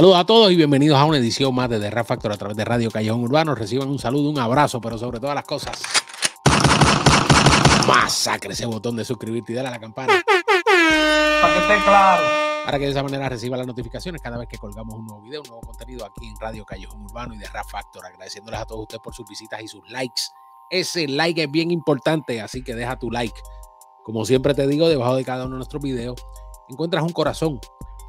Saludos a todos y bienvenidos a una edición más de The Factor a través de Radio Callejón Urbano. Reciban un saludo, un abrazo, pero sobre todas las cosas, masacre ese botón de suscribirte y dale a la campana. Para que esté claro. Para que de esa manera reciba las notificaciones cada vez que colgamos un nuevo video, un nuevo contenido aquí en Radio Callejón Urbano y de Rap Factor. Agradeciéndoles a todos ustedes por sus visitas y sus likes. Ese like es bien importante, así que deja tu like. Como siempre te digo, debajo de cada uno de nuestros videos encuentras un corazón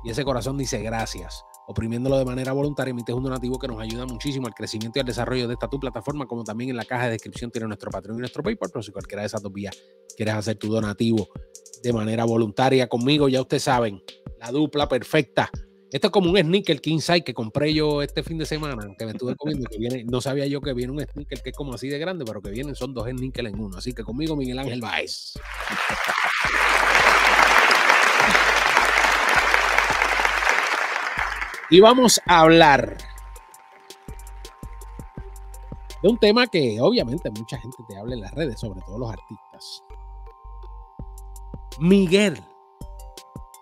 y ese corazón dice gracias oprimiéndolo de manera voluntaria, emites un donativo que nos ayuda muchísimo al crecimiento y al desarrollo de esta tu plataforma, como también en la caja de descripción tiene nuestro Patreon y nuestro PayPal, pero si cualquiera de esas dos vías quieres hacer tu donativo de manera voluntaria conmigo, ya ustedes saben, la dupla perfecta. Esto es como un sneaker King que compré yo este fin de semana, que me estuve comiendo, que viene, no sabía yo que viene un sneaker que es como así de grande, pero que vienen son dos sneakers en uno. Así que conmigo Miguel Ángel Baez. Y vamos a hablar de un tema que obviamente mucha gente te habla en las redes, sobre todo los artistas. Miguel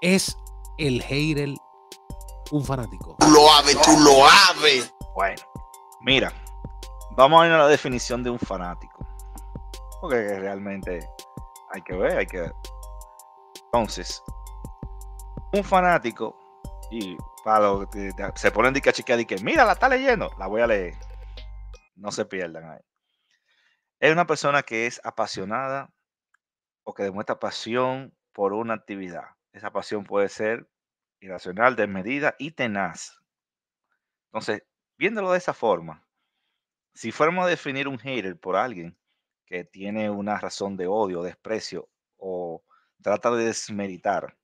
es el Heidel un fanático. Tú lo habes, tú lo sabes. Bueno, mira, vamos a ir a la definición de un fanático. Porque realmente hay que ver, hay que ver. Entonces, un fanático y para que se ponen de que y que, mira, la está leyendo, la voy a leer. No se pierdan ahí. Es una persona que es apasionada o que demuestra pasión por una actividad. Esa pasión puede ser irracional, desmedida y tenaz. Entonces, viéndolo de esa forma, si fuéramos a definir un hater por alguien que tiene una razón de odio, desprecio o trata de desmeritar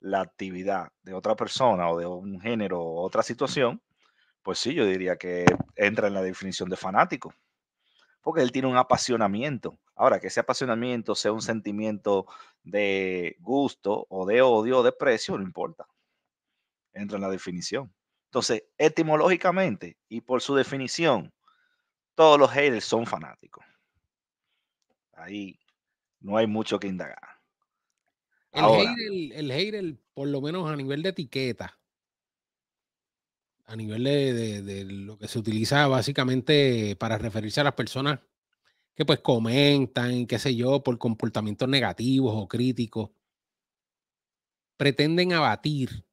la actividad de otra persona o de un género o otra situación, pues sí, yo diría que entra en la definición de fanático, porque él tiene un apasionamiento. Ahora, que ese apasionamiento sea un sentimiento de gusto o de odio o de precio, no importa. Entra en la definición. Entonces, etimológicamente y por su definición, todos los haters son fanáticos. Ahí no hay mucho que indagar. El, por lo menos a nivel de etiqueta, a nivel de, lo que se utiliza básicamente para referirse a las personas que pues comentan, qué sé yo, por comportamientos negativos o críticos, pretenden abatir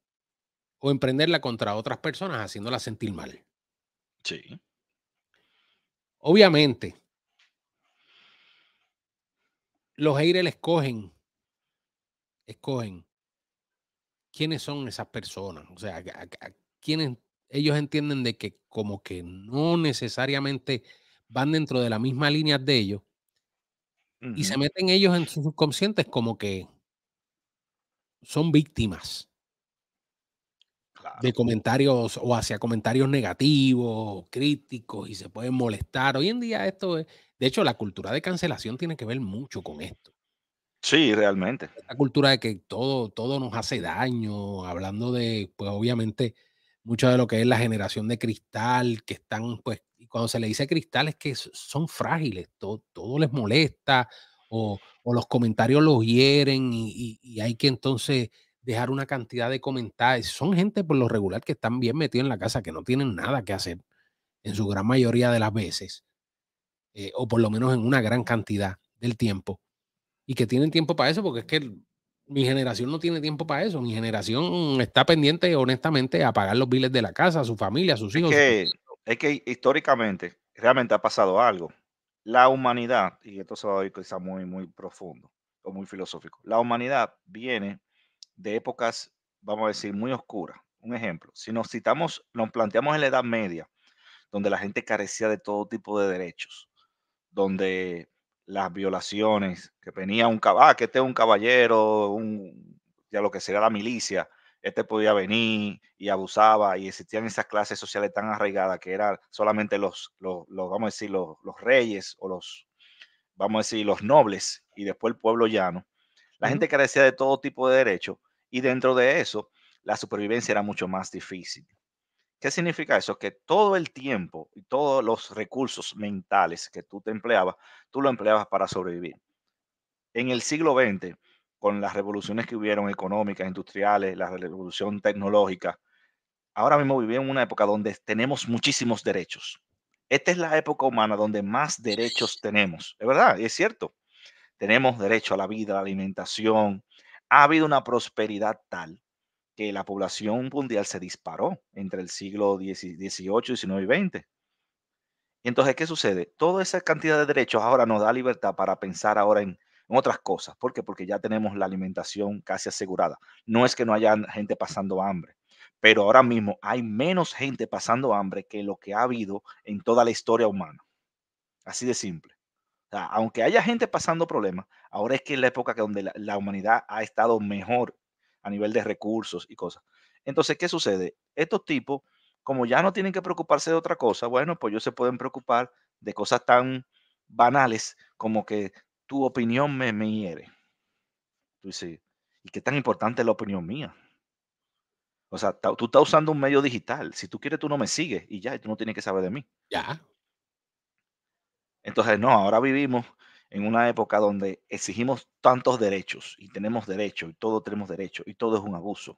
o emprenderla contra otras personas haciéndola sentir mal. Sí. Obviamente, los haters escogen escogen quiénes son esas personas, o sea, quienes ellos entienden de que como que no necesariamente van dentro de la misma línea de ellos y se meten ellos en sus subconscientes como que son víctimas de comentarios o hacia comentarios negativos, críticos y se pueden molestar. Hoy en día esto es, de hecho, la cultura de cancelación tiene que ver mucho con esto. Sí, realmente. La cultura de que todo, todo nos hace daño, hablando de, pues obviamente, mucho de lo que es la generación de cristal, que están, pues, y cuando se le dice cristal es que son frágiles, todo, todo les molesta, o, los comentarios los hieren, y, hay que entonces dejar una cantidad de comentarios. Son gente por lo regular que están bien metidos en la casa, que no tienen nada que hacer, en su gran mayoría de las veces, eh, o por lo menos en una gran cantidad del tiempo y que tienen tiempo para eso, porque es que mi generación no tiene tiempo para eso. Mi generación está pendiente, honestamente, a pagar los biles de la casa, a su familia, a sus hijos. Es que, históricamente realmente ha pasado algo. La humanidad, y esto se va a oír quizá muy, muy profundo o muy filosófico, la humanidad viene de épocas, vamos a decir, muy oscuras. Un ejemplo, si nos citamos, nos planteamos en la Edad Media, donde la gente carecía de todo tipo de derechos, donde las violaciones que venía un caballero, ah, que este un caballero, ya lo que sería la milicia, este podía venir y abusaba y existían esas clases sociales tan arraigadas que eran solamente los, los, vamos a decir, los, reyes o los, vamos a decir, los nobles y después el pueblo llano. La gente carecía de todo tipo de derechos y dentro de eso la supervivencia era mucho más difícil. ¿Qué significa eso? Que todo el tiempo y todos los recursos mentales que tú te empleabas, tú lo empleabas para sobrevivir. En el siglo XX, con las revoluciones que hubieron económicas, industriales, la revolución tecnológica, ahora mismo vivimos en una época donde tenemos muchísimos derechos. Esta es la época humana donde más derechos tenemos. Es verdad, es cierto. Tenemos derecho a la vida, a la alimentación. Ha habido una prosperidad tal que la población mundial se disparó entre el siglo XVIII, XIX y XX. Entonces, ¿qué sucede? Toda esa cantidad de derechos ahora nos da libertad para pensar ahora en, otras cosas. ¿Por qué? Porque ya tenemos la alimentación casi asegurada. No es que no haya gente pasando hambre, pero ahora mismo hay menos gente pasando hambre que lo que ha habido en toda la historia humana. Así de simple. aunque haya gente pasando problemas, ahora es que es la época que donde la humanidad ha estado mejor a nivel de recursos y cosas. Entonces, ¿qué sucede? Estos tipos, como ya no tienen que preocuparse de otra cosa, bueno, pues ellos se pueden preocupar de cosas tan banales como que tu opinión me, hiere. Tú dices, ¿y qué tan importante es la opinión mía? O sea, tú estás usando un medio digital. Si tú quieres, tú no me sigues y ya, y tú no tienes que saber de mí. Ya. Entonces, no, ahora vivimos en una época donde exigimos tantos derechos y tenemos derechos y todos tenemos derechos y todo es un abuso,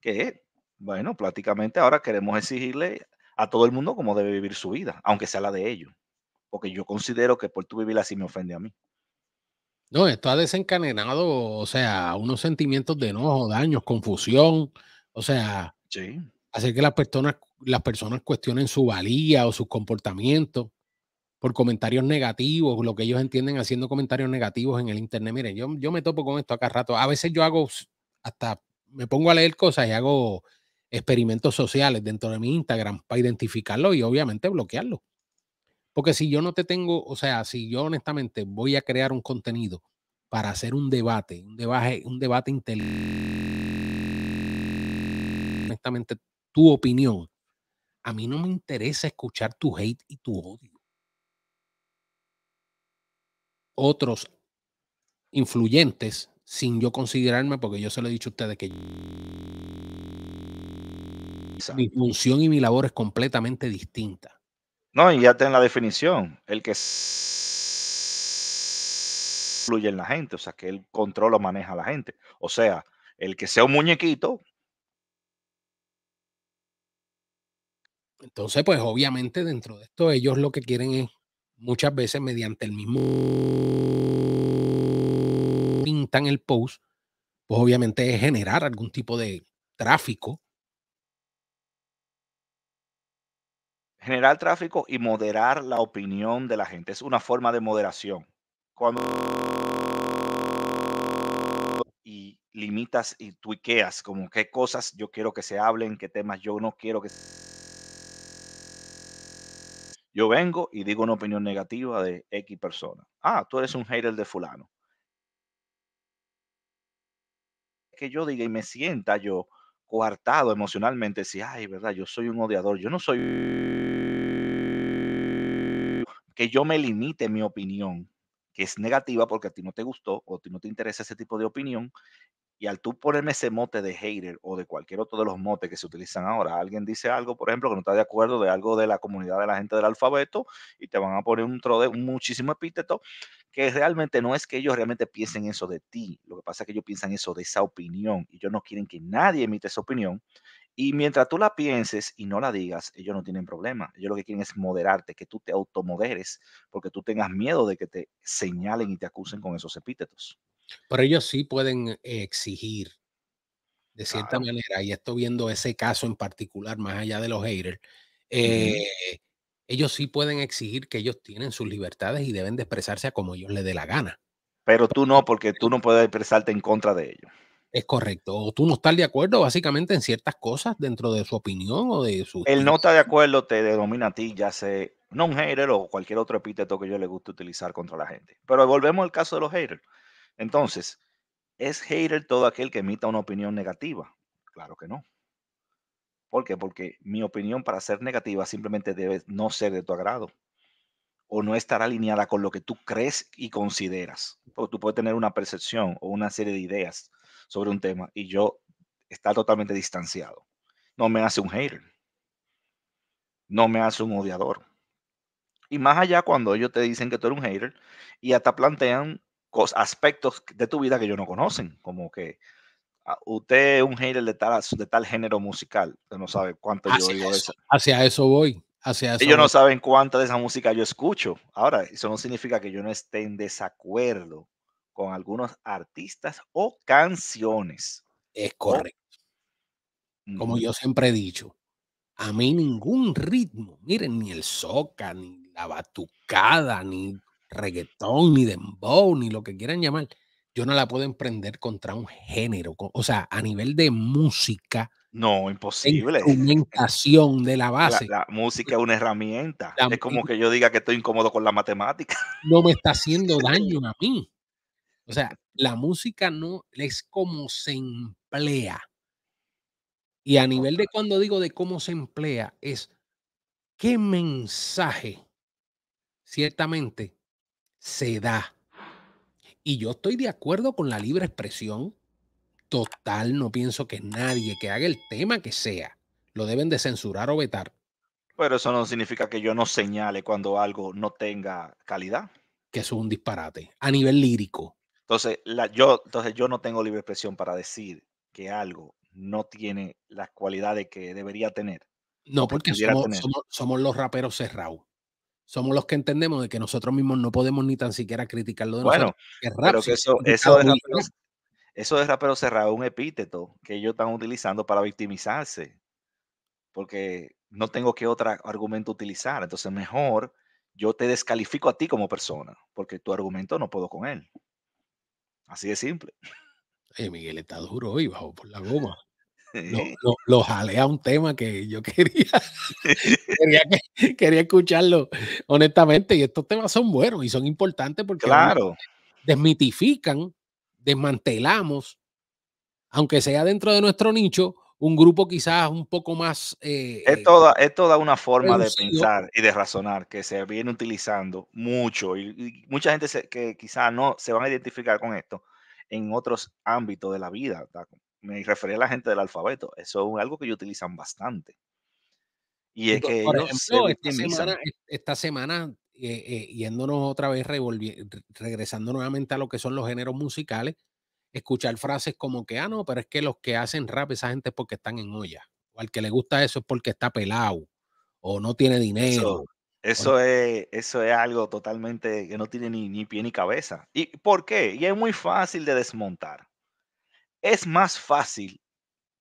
que, bueno, prácticamente ahora queremos exigirle a todo el mundo cómo debe vivir su vida, aunque sea la de ellos, porque yo considero que por tu vivir así me ofende a mí. No, esto ha desencadenado, o sea, unos sentimientos de enojo, daños, confusión, o sea, sí. hacer que las personas, las personas cuestionen su valía o su comportamiento por comentarios negativos, lo que ellos entienden haciendo comentarios negativos en el Internet. Miren, yo, yo me topo con esto acá rato. A veces yo hago hasta, me pongo a leer cosas y hago experimentos sociales dentro de mi Instagram para identificarlo y obviamente bloquearlo. Porque si yo no te tengo, o sea, si yo honestamente voy a crear un contenido para hacer un debate, un debate, un debate inteligente, honestamente, tu opinión, a mí no me interesa escuchar tu hate y tu odio otros influyentes sin yo considerarme, porque yo se lo he dicho a ustedes que mi función y mi labor es completamente distinta. No, y ya está la definición. El que influye en la gente, o sea, que él controla o maneja a la gente. O sea, el que sea un muñequito. Entonces, pues obviamente dentro de esto ellos lo que quieren es muchas veces mediante el mismo pintan el post, pues obviamente es generar algún tipo de tráfico. Generar tráfico y moderar la opinión de la gente. Es una forma de moderación. Cuando y limitas y tuiqueas como qué cosas yo quiero que se hablen, qué temas yo no quiero que se yo vengo y digo una opinión negativa de X persona. Ah, tú eres un hater de fulano. Que yo diga y me sienta yo coartado emocionalmente, si, ay, verdad, yo soy un odiador, yo no soy... Que yo me limite mi opinión, que es negativa porque a ti no te gustó o a ti no te interesa ese tipo de opinión, y al tú ponerme ese mote de hater o de cualquier otro de los motes que se utilizan ahora, alguien dice algo, por ejemplo, que no está de acuerdo de algo de la comunidad de la gente del alfabeto y te van a poner un trode, un muchísimo epíteto, que realmente no es que ellos realmente piensen eso de ti. Lo que pasa es que ellos piensan eso de esa opinión y ellos no quieren que nadie emite esa opinión. Y mientras tú la pienses y no la digas, ellos no tienen problema. Ellos lo que quieren es moderarte, que tú te automoderes, porque tú tengas miedo de que te señalen y te acusen con esos epítetos. Pero ellos sí pueden exigir, de cierta manera, y estoy viendo ese caso en particular, más allá de los haters, eh, ellos sí pueden exigir que ellos tienen sus libertades y deben de expresarse a como ellos les dé la gana. Pero tú no, porque tú no puedes expresarte en contra de ellos. Es correcto. O tú no estás de acuerdo básicamente en ciertas cosas dentro de su opinión o de su... El no está de acuerdo te denomina a ti, ya sea non-hater o cualquier otro epíteto que yo le guste utilizar contra la gente. Pero volvemos al caso de los haters. Entonces, ¿es hater todo aquel que emita una opinión negativa? Claro que no. ¿Por qué? Porque mi opinión para ser negativa simplemente debe no ser de tu agrado o no estar alineada con lo que tú crees y consideras. O tú puedes tener una percepción o una serie de ideas sobre un tema y yo estar totalmente distanciado. No me hace un hater. No me hace un odiador. Y más allá cuando ellos te dicen que tú eres un hater y hasta plantean aspectos de tu vida que ellos no conocen, como que ah, usted es un hater de tal, de tal género musical, usted no sabe cuánto yo oigo eso. Hacia eso voy. Hacia eso ellos no saben cuánta de esa música yo escucho. Ahora, eso no significa que yo no esté en desacuerdo con algunos artistas o canciones. Es correcto. Como yo siempre he dicho, a mí ningún ritmo, miren, ni el soca, ni la batucada, ni reggaetón, ni dembow, ni lo que quieran llamar, yo no la puedo emprender contra un género. O sea, a nivel de música. No, imposible. Instrumentación de la base. La, música es una herramienta. es como que yo diga que estoy incómodo con la matemática. No me está haciendo daño a mí. O sea, la música no es como se emplea. Y a nivel de cuando digo de cómo se emplea, es qué mensaje ciertamente se da. Y yo estoy de acuerdo con la libre expresión. Total, no pienso que nadie que haga el tema que sea lo deben de censurar o vetar. Pero eso no significa que yo no señale cuando algo no tenga calidad. Que es un disparate a nivel lírico. Entonces, la, yo, entonces yo no tengo libre expresión para decir que algo no tiene las cualidades que debería tener. No, porque somos, los raperos cerrados somos los que entendemos de que nosotros mismos no podemos ni tan siquiera criticarlo de bueno, pero que eso, es rapero, eso rapero cerrado un epíteto que ellos están utilizando para victimizarse. Porque no tengo que otro argumento utilizar. Entonces, mejor yo te descalifico a ti como persona, porque tu argumento no puedo con él. Así de simple. Miguel está duro hoy, bajo por la goma lo, lo, un tema que yo quería, quería, escucharlo honestamente. Y estos temas son buenos y son importantes porque desmitifican, desmantelamos, aunque sea dentro de nuestro nicho, un grupo quizás un poco más... es, eh, toda, una forma de pensar y de razonar que se viene utilizando mucho y, mucha gente que quizás no se van a identificar con esto en otros ámbitos de la vida, me refería a la gente del alfabeto. Eso es algo que ellos utilizan bastante. Y es que esta semana, eh, eh, yéndonos otra vez, regresando nuevamente a lo que son los géneros musicales, escuchar frases como que, ah, no, pero es que los que hacen rap, esa gente es porque están en olla. O al que le gusta eso es porque está pelado o no tiene dinero. Eso, eso es, eso es algo totalmente que no tiene ni, ni pie ni cabeza. ¿Y por qué? Y es muy fácil de desmontar es más fácil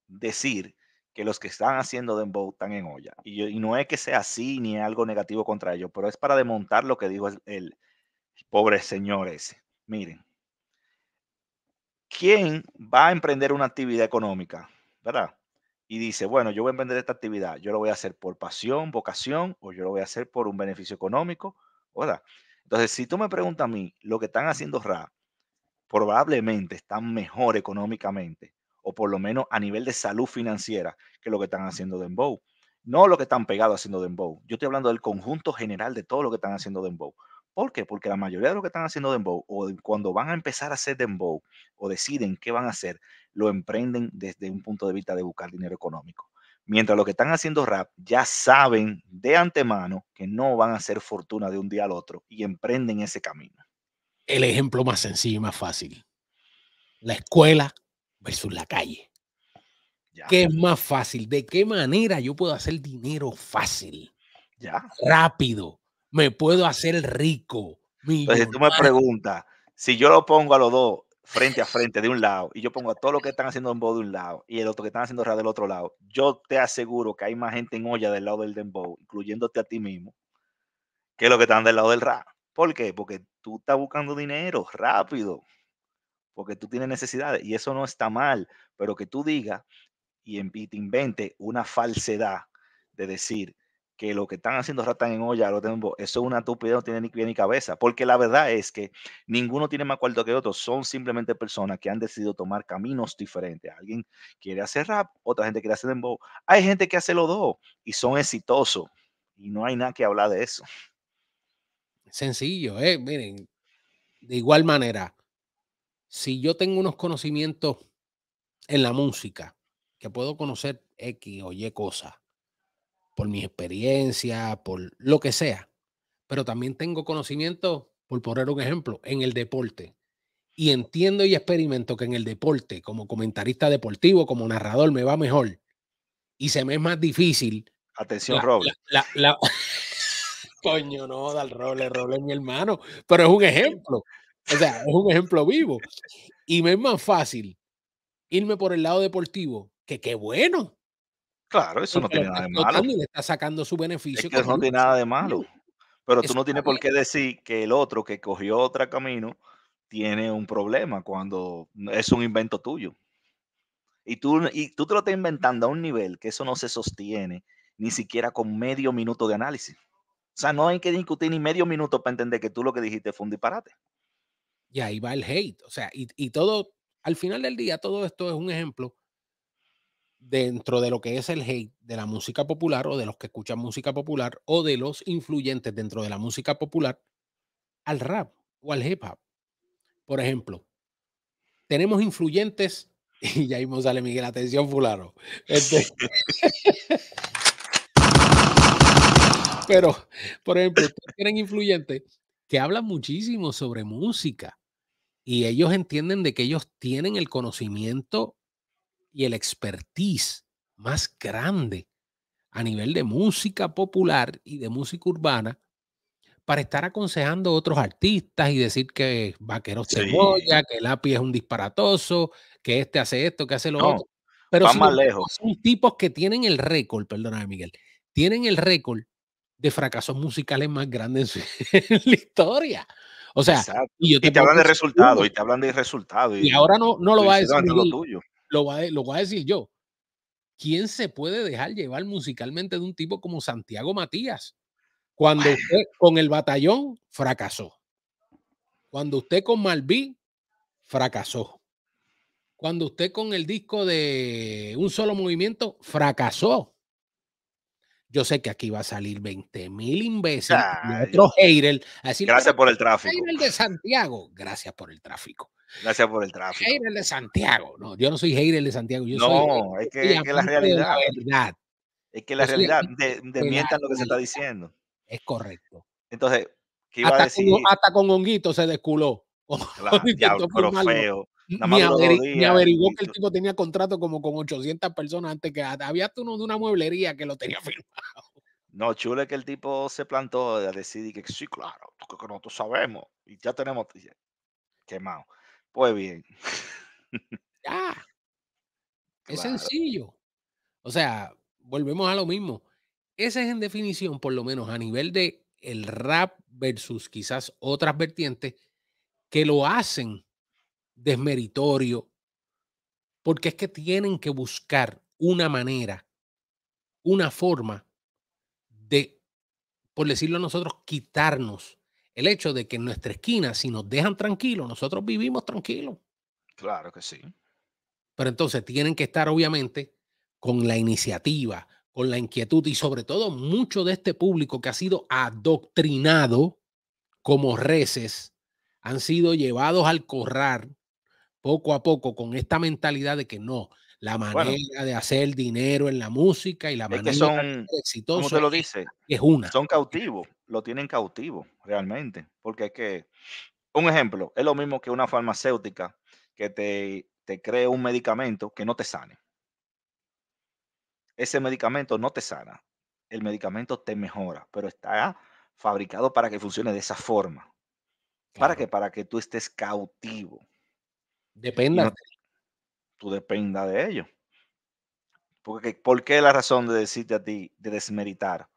decir que los que están haciendo dembow están en olla. Y, no es que sea así ni algo negativo contra ellos, pero es para desmontar lo que dijo el, el pobre señor ese. Miren, ¿quién va a emprender una actividad económica? ¿Verdad? Y dice, bueno, yo voy a emprender esta actividad, yo lo voy a hacer por pasión, vocación, o yo lo voy a hacer por un beneficio económico, ¿verdad? Entonces, si tú me preguntas a mí lo que están haciendo RA, probablemente están mejor económicamente, o por lo menos a nivel de salud financiera, que lo que están haciendo Dembow. No lo que están pegados haciendo Dembow. Yo estoy hablando del conjunto general de todo lo que están haciendo Dembow. ¿Por qué? Porque la mayoría de lo que están haciendo Dembow, o cuando van a empezar a hacer Dembow, o deciden qué van a hacer, lo emprenden desde un punto de vista de buscar dinero económico. Mientras lo que están haciendo rap ya saben de antemano que no van a hacer fortuna de un día al otro y emprenden ese camino el ejemplo más sencillo y más fácil. La escuela versus la calle. ¿Qué es más fácil? ¿De qué manera yo puedo hacer dinero fácil? Ya. Rápido. Me puedo hacer rico. Entonces, tú me preguntas, si yo lo pongo a los dos frente a frente de un lado y yo pongo a todos los que están haciendo voz de un lado y el otro que están haciendo del otro lado, yo te aseguro que hay más gente en olla del lado del dembow, incluyéndote a ti mismo, que lo que están del lado del ra. ¿Por qué? Porque tú estás buscando dinero rápido, porque tú tienes necesidades y eso no está mal, pero que tú digas y, te invente una falsedad de decir que lo que están haciendo ratan en olla, lo tengo, eso es una estupidez, no tiene ni pie ni cabeza, porque la verdad es que ninguno tiene más cuarto que otro, son simplemente personas que han decidido tomar caminos diferentes. Alguien quiere hacer rap, otra gente quiere hacer dembow. Hay gente que hace los dos y son exitosos y no hay nada que hablar de eso. Sencillo, eh. Miren, de igual manera, si yo tengo unos conocimientos en la música, que puedo conocer X o Y cosas, por mi experiencia por lo que sea, pero también tengo conocimiento, por poner un ejemplo, en el deporte. Y entiendo y experimento que en el deporte, como comentarista deportivo, como narrador, me va mejor y se me es más difícil. Atención, Robert. la, Coño, no, Dal Roble, Roble mi hermano. Pero es un ejemplo. O sea, es un ejemplo vivo. Y me es más fácil irme por el lado deportivo, que qué bueno. Claro, eso no tiene nada de malo. Le está sacando su beneficio. Es que eso no tiene nada de malo. Pero tú no tienes por qué decir que el otro que cogió otro camino tiene un problema cuando es un invento tuyo. Y tú, y tú te lo estás inventando a un nivel que eso no se sostiene ni siquiera con medio minuto de análisis. O sea, no hay que discutir ni medio minuto para entender que tú lo que dijiste fue un disparate. Y ahí va el hate. O sea, y, todo, al final del día, todo esto es un ejemplo dentro de lo que es el hate de la música popular o de los que escuchan música popular o de los influyentes dentro de la música popular al rap o al hip hop. Por ejemplo, tenemos influyentes y ahí mismo sale Miguel, atención fulano. Este, Pero, por ejemplo, tienen influyentes que hablan muchísimo sobre música y ellos entienden de que ellos tienen el conocimiento y el expertise más grande a nivel de música popular y de música urbana para estar aconsejando a otros artistas y decir que Vaquero se sí. cebolla, que api es un disparatoso, que este hace esto, que hace lo otro. Pero lejos. son tipos que tienen el récord, perdóname Miguel, tienen el récord de fracasos musicales más grandes en, la historia. O sea, y, te hablan de resultados y te hablan de resultados Y, ahora no, no lo va a decir. Lo, Lo, va, a decir yo. ¿Quién se puede dejar llevar musicalmente de un tipo como Santiago Matías? Cuando usted con el batallón fracasó. Cuando usted con Malví fracasó. Cuando usted con el disco de un solo movimiento fracasó yo sé que aquí va a salir 20 mil imbéciles otro Así gracias por el tráfico. de Santiago, gracias por el tráfico. Gracias por el tráfico. Heirel de Santiago, yo no soy Heirel de Santiago. no, es que, la realidad. Es que la realidad de, lo que se está diciendo. Es correcto. Entonces, ¿qué iba a decir? hasta con honguito se desculó. Claro, pero feo y averiguó que el tipo tenía contrato como con 800 personas antes que había uno de una mueblería que lo tenía firmado. No, chule que el tipo se plantó a decidir que sí, claro, que nosotros sabemos y ya tenemos quemado. Pues bien. Ya. Es sencillo. O sea, volvemos a lo mismo. Ese es en definición, por lo menos a nivel de el rap versus quizás otras vertientes que lo hacen desmeritorio, porque es que tienen que buscar una manera, una forma de, por decirlo a nosotros, quitarnos el hecho de que en nuestra esquina, si nos dejan tranquilos, nosotros vivimos tranquilos. Claro que sí. Pero entonces tienen que estar, obviamente, con la iniciativa, con la inquietud y sobre todo mucho de este público que ha sido adoctrinado como reces, han sido llevados al corral poco a poco con esta mentalidad de que no, la manera de hacer dinero en la música y la manera son, exitosos. exitoso te lo dice? es una. Son cautivos, lo tienen cautivo realmente, porque es que, un ejemplo, es lo mismo que una farmacéutica que te, te cree un medicamento que no te sane. Ese medicamento no te sana, el medicamento te mejora, pero está fabricado para que funcione de esa forma. ¿Para que Para que tú estés cautivo. Dependa. tú dependa de ellos. Porque, ¿Por qué la razón de decirte a ti de desmeritar?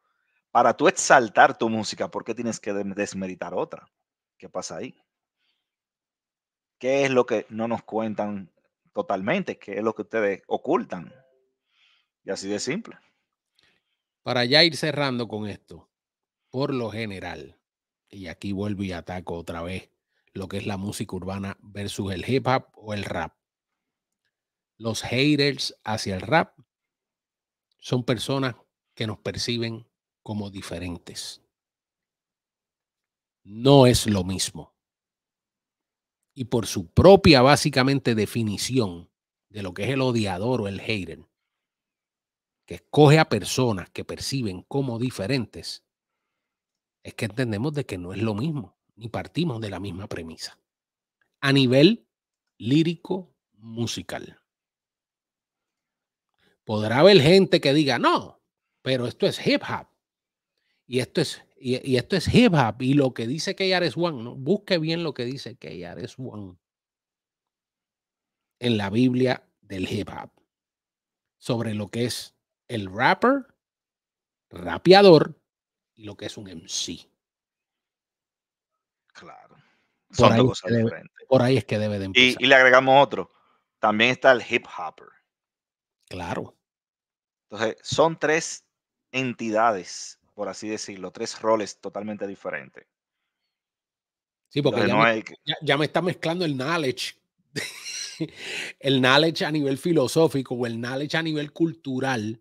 Para tú exaltar tu música, ¿por qué tienes que desmeritar otra? ¿Qué pasa ahí? ¿Qué es lo que no nos cuentan totalmente? ¿Qué es lo que ustedes ocultan? Y así de simple. Para ya ir cerrando con esto, por lo general, y aquí vuelvo y ataco otra vez lo que es la música urbana versus el hip hop o el rap. Los haters hacia el rap son personas que nos perciben como diferentes. No es lo mismo. Y por su propia básicamente definición de lo que es el odiador o el hater, que escoge a personas que perciben como diferentes, es que entendemos de que no es lo mismo ni partimos de la misma premisa. A nivel lírico musical. Podrá haber gente que diga, no, pero esto es hip hop. Y esto es, y, esto es hip hop. Y lo que dice KRS One, ¿no? busque bien lo que dice KRS One en la Biblia del hip hop sobre lo que es el rapper, rapeador y lo que es un MC. Son cosas Por ahí es que debe de empezar. Y, le agregamos otro. También está el hip hopper. Claro. Entonces, son tres entidades, por así decirlo, tres roles totalmente diferentes. Sí, porque ya, me, ya, me está mezclando el knowledge. el knowledge a nivel filosófico o el knowledge a nivel cultural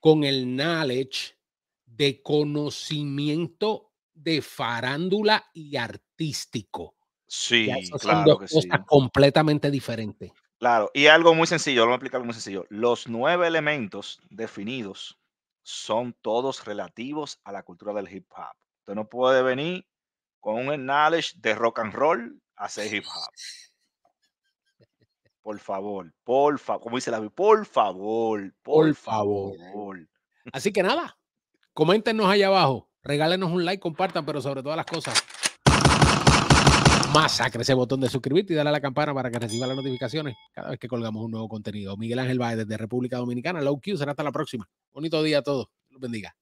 con el knowledge de conocimiento de farándula y arte artístico. Sí, claro. que sí. completamente diferente. Claro, y algo muy sencillo, lo voy a explicar muy sencillo. Los nueve elementos definidos son todos relativos a la cultura del hip hop. Usted no puede venir con un knowledge de rock and roll a hacer hip hop. Por favor, por favor, como dice la por favor, por, favor. Así que nada, coméntenos allá abajo, regálenos un like, compartan, pero sobre todas las cosas, masacre ese botón de suscribirte y dale a la campana para que reciba las notificaciones cada vez que colgamos un nuevo contenido. Miguel Ángel Baez desde República Dominicana, Low Q, será hasta la próxima. Bonito día a todos. Los bendiga.